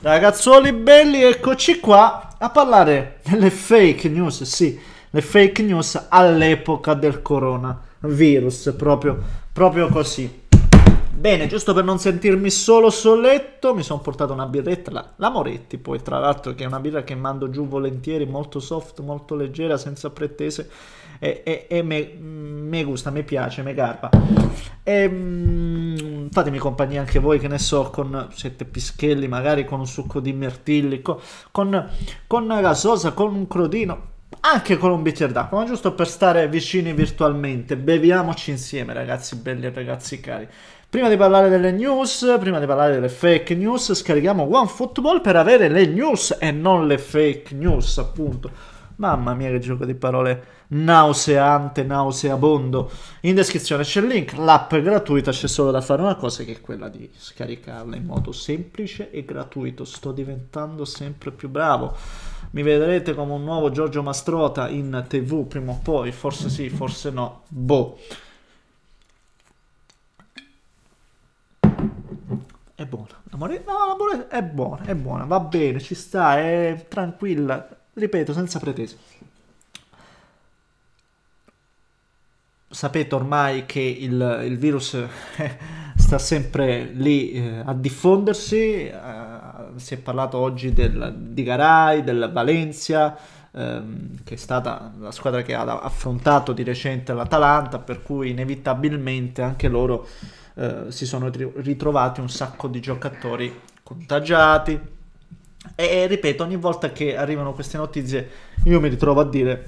Ragazzuoli belli, eccoci qua a parlare delle fake news, sì, le fake news all'epoca del coronavirus, proprio, proprio così. Bene, giusto per non sentirmi solo soletto, mi sono portato una birretta, la, la Moretti poi tra l'altro che è una birra che mando giù volentieri, molto soft, molto leggera, senza pretese e, e, e me, me, gusta, mi piace, mi garba. E, ehm, mh, fatemi compagnia anche voi, che ne so, con sette pischelli, magari con un succo di mirtilli, con, con, con una gasosa, con un crodino anche con un bicchiere d'acqua, ma giusto per stare vicini virtualmente. Beviamoci insieme, ragazzi belli e ragazzi cari. Prima di parlare delle news, prima di parlare delle fake news, scarichiamo OneFootball per avere le news e non le fake news, appunto. Mamma mia che gioco di parole nauseante, nauseabondo. In descrizione c'è il link, l'app è gratuita, c'è solo da fare una cosa che è quella di scaricarla in modo semplice e gratuito. Sto diventando sempre più bravo. Mi vedrete come un nuovo Giorgio Mastrota in tv prima o poi, forse sì, forse no, boh. buona. L'amore, no, l'amore è buona, è buona, va bene, ci sta, è tranquilla. Ripeto, senza pretese. Sapete ormai che il, il virus eh, sta sempre lì eh, a diffondersi. Uh, si è parlato oggi del, di Garay, del Valencia, ehm, che è stata la squadra che ha affrontato di recente l'Atalanta, per cui inevitabilmente anche loro eh, si sono ritrovati un sacco di giocatori contagiati e ripeto ogni volta che arrivano queste notizie io mi ritrovo a dire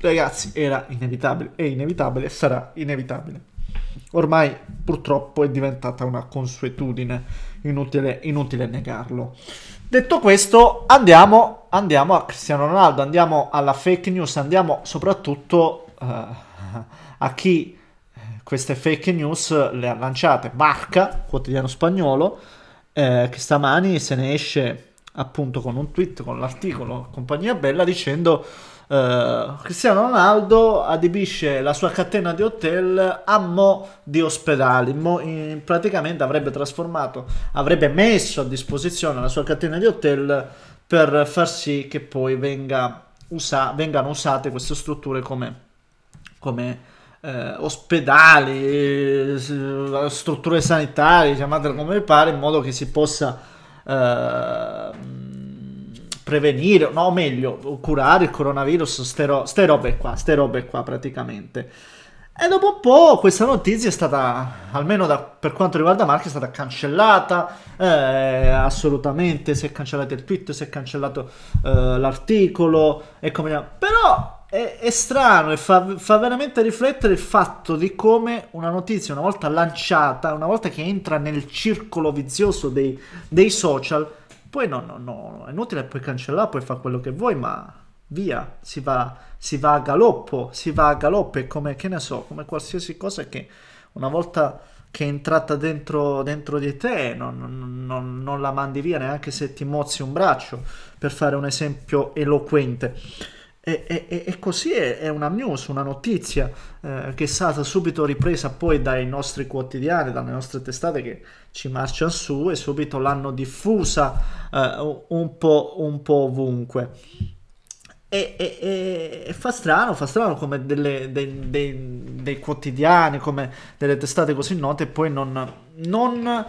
ragazzi era inevitabile è inevitabile sarà inevitabile ormai purtroppo è diventata una consuetudine inutile, inutile negarlo detto questo andiamo, andiamo a Cristiano Ronaldo andiamo alla fake news andiamo soprattutto uh, a chi queste fake news le ha lanciate Marca, quotidiano spagnolo, eh, che stamani se ne esce appunto con un tweet, con l'articolo Compagnia Bella dicendo eh, Cristiano Ronaldo adibisce la sua catena di hotel a mo di ospedali, mo in, praticamente avrebbe trasformato, avrebbe messo a disposizione la sua catena di hotel per far sì che poi venga usa, vengano usate queste strutture come, come eh, ospedali, strutture sanitarie, chiamatele come pare, in modo che si possa eh, prevenire, o meglio, curare il coronavirus, ste, ro- robe qua, ste robe qua praticamente. E dopo un po' questa notizia è stata, almeno da, per quanto riguarda Mark, è stata cancellata, eh, assolutamente, si è cancellato il tweet, si è cancellato eh, l'articolo e come... Però è, è, strano e fa, fa, veramente riflettere il fatto di come una notizia, una volta lanciata, una volta che entra nel circolo vizioso dei, dei social, poi no, no, no, è inutile, puoi cancellare, puoi fare quello che vuoi, ma via, si va, si va a galoppo, si va a galoppo, è come, che ne so, come qualsiasi cosa che una volta che è entrata dentro, dentro di te non, non, non la mandi via neanche se ti mozzi un braccio, per fare un esempio eloquente. E, e, e così è, è, una news, una notizia eh, che è stata subito ripresa poi dai nostri quotidiani, dalle nostre testate che ci marciano su e subito l'hanno diffusa eh, un, po', un po' ovunque. E, e, e, fa strano, fa strano come delle, dei, dei, dei, quotidiani, come delle testate così note, poi non, non,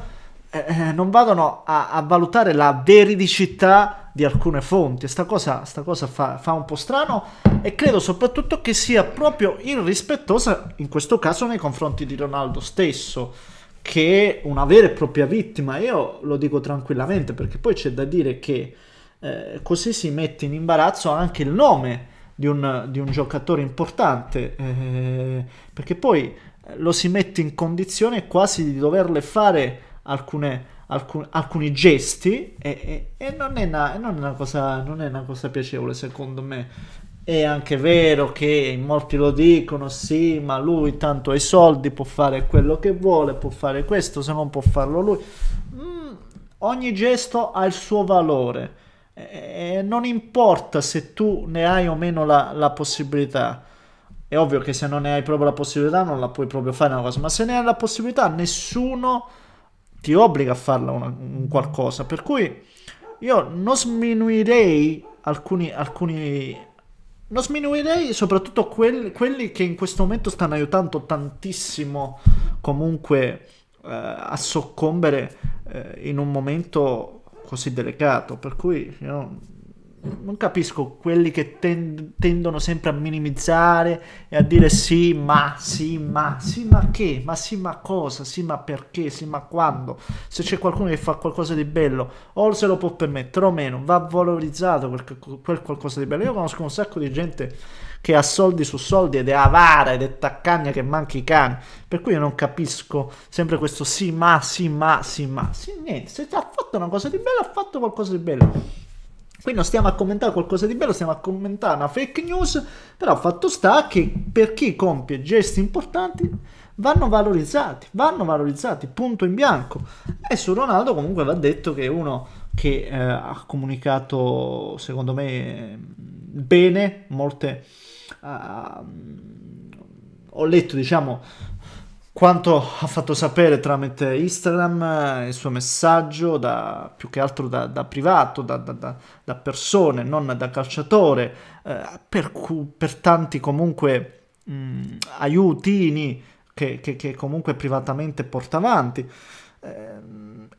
eh, eh non vadano a, a, valutare la veridicità di alcune fonti. Sta cosa, sta cosa fa, fa, un po' strano e credo soprattutto che sia proprio irrispettosa in questo caso nei confronti di Ronaldo stesso, che è una vera e propria vittima. Io lo dico tranquillamente perché poi c'è da dire che eh, così si mette in imbarazzo anche il nome di un, di un giocatore importante, eh, perché poi eh, lo si mette in condizione quasi di doverle fare alcune alcun, alcuni gesti e, e, e non, è una, non, è una cosa, non è una cosa piacevole secondo me. È anche vero che molti lo dicono, sì, ma lui tanto ha i soldi, può fare quello che vuole, può fare questo, se non può farlo lui. Mm, ogni gesto ha il suo valore. E non importa se tu ne hai o meno la, la, possibilità. È ovvio che se non ne hai proprio la possibilità non la puoi proprio fare una cosa, ma se ne hai la possibilità nessuno ti obbliga a farla una, un qualcosa. Per cui io non sminuirei alcuni, alcuni non sminuirei soprattutto quelli, quelli che in questo momento stanno aiutando tantissimo comunque eh, a soccombere eh, in un momento così delicato, per cui io non capisco quelli che tend- tendono sempre a minimizzare e a dire sì, ma, sì, ma, sì, ma che, ma sì, ma cosa, sì, ma perché, sì, ma quando. Se c'è qualcuno che fa qualcosa di bello, o se lo può permettere o meno, va valorizzato quel, quel qualcosa di bello. Io conosco un sacco di gente che ha soldi su soldi ed è avara ed è taccagna che manchi i cani. Per cui io non capisco sempre questo sì, ma, sì, ma, sì, ma. Sì, niente, se ha fatto una cosa di bello, ha fatto qualcosa di bello Qui non stiamo a commentare qualcosa di bello, stiamo a commentare una fake news, però fatto sta che per chi compie gesti importanti vanno valorizzati, vanno valorizzati, punto in bianco. E su Ronaldo comunque va detto che è uno che eh, ha comunicato, secondo me, bene molte... Uh, ho letto, diciamo, quanto ha fatto sapere tramite Instagram eh, il suo messaggio, da, più che altro da, da privato, da, da, persone, non da calciatore, eh, per, per, tanti comunque mh, mm, aiutini che, che, che, comunque privatamente porta avanti. Eh,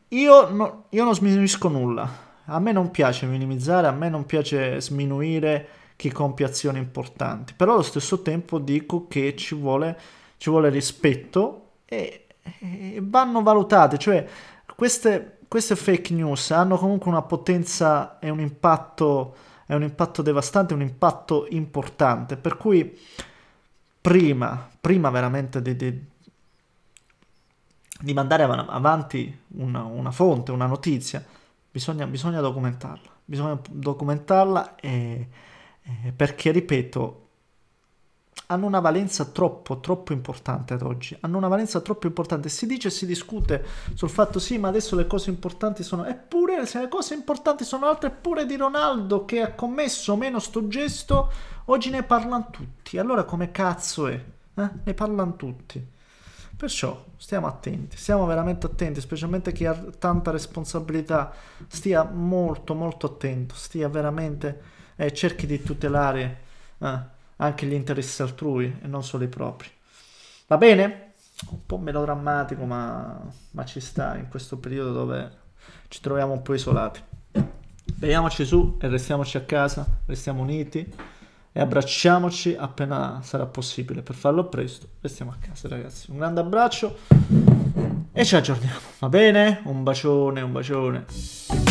io, no, io non sminuisco nulla, a me non piace minimizzare, a me non piace sminuire chi compie azioni importanti, però allo stesso tempo dico che ci vuole ci vuole rispetto e, e vanno valutate, cioè queste, queste, fake news hanno comunque una potenza e un impatto, è un impatto devastante, un impatto importante, per cui prima, prima veramente di, di, di mandare av avanti una, una, fonte, una notizia, bisogna, bisogna documentarla, bisogna documentarla e, e perché, ripeto, hanno una valenza troppo, troppo importante ad oggi. Hanno una valenza troppo importante. Si dice e si discute sul fatto sì, ma adesso le cose importanti sono... Eppure, se le cose importanti sono altre, eppure di Ronaldo che ha commesso meno sto gesto, oggi ne parlano tutti. Allora come cazzo è? Eh? Ne parlano tutti. Perciò stiamo attenti, stiamo veramente attenti, specialmente chi ha tanta responsabilità, stia molto molto attento, stia veramente... Eh, cerchi di tutelare... Eh anche gli interessi altrui e non solo i propri. Va bene? Un po' melodrammatico, ma, ma ci sta in questo periodo dove ci troviamo un po' isolati. Vediamoci su e restiamoci a casa, restiamo uniti e abbracciamoci appena sarà possibile. Per farlo presto, restiamo a casa, ragazzi. Un grande abbraccio e ci aggiorniamo. Va bene? Un bacione, un bacione.